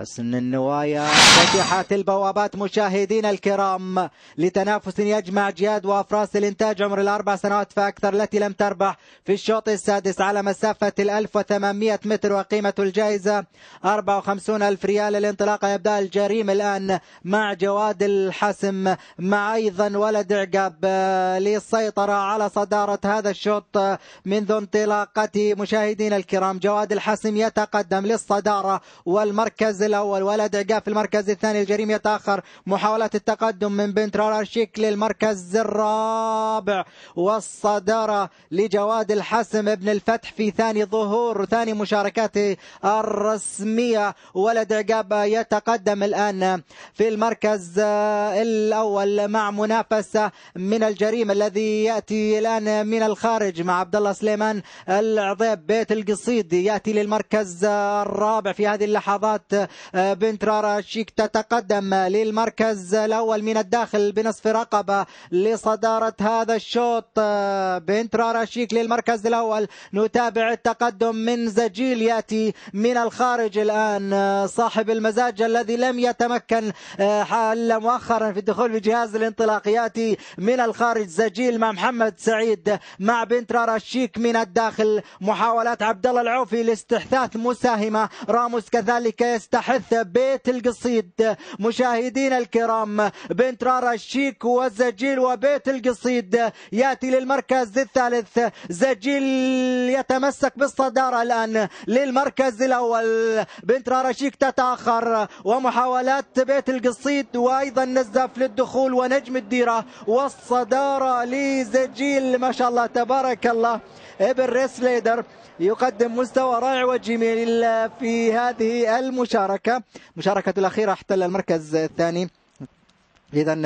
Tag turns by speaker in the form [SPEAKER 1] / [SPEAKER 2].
[SPEAKER 1] حسن النوايا فتحت البوابات مشاهدين الكرام لتنافس يجمع جياد وأفراس الإنتاج عمر الأربع سنوات فأكثر التي لم تربح في الشوط السادس على مسافة الألف وثمانمائة متر وقيمة الجائزة أربعة وخمسون ألف ريال الانطلاقة يبدأ الجريم الآن مع جواد الحسم مع أيضا ولد عقاب آه، للسيطرة على صدارة هذا الشوط منذ انطلاقته مشاهدين الكرام جواد الحسم يتقدم للصدارة والمركز الأول ولد عقاب في المركز الثاني الجريم يتأخر محاولة التقدم من بنت رارشيك للمركز الرابع والصدارة لجواد الحسم ابن الفتح في ثاني ظهور ثاني مشاركاته الرسمية ولد عقاب يتقدم الآن في المركز الأول مع منافسة من الجريم الذي يأتي الآن من الخارج مع عبد الله سليمان العضيب بيت القصيد يأتي للمركز الرابع في هذه اللحظات بنترارا شيك تتقدم للمركز الأول من الداخل بنصف رقبة لصدارة هذا الشوط بنترارا شيك للمركز الأول نتابع التقدم من زجيل يأتي من الخارج الآن صاحب المزاج الذي لم يتمكن حال مؤخرا في الدخول في جهاز الانطلاق يأتي من الخارج زجيل مع محمد سعيد مع بنترارا شيك من الداخل محاولات عبد الله العوفي لاستحثاث مساهمة راموس كذلك يستحث تحث بيت القصيد مشاهدينا الكرام بنت رارا الشيك والزجيل وبيت القصيد يأتي للمركز الثالث زجيل يتمسك بالصدارة الآن للمركز الأول بنت رارا الشيك تتأخر ومحاولات بيت القصيد وأيضا نزف للدخول ونجم الديرة والصدارة لزجيل ما شاء الله تبارك الله ابن ريس ليدر يقدم مستوى رائع وجميل في هذه المشاركة المشاركة مشاركة الأخيرة احتل المركز الثاني إذا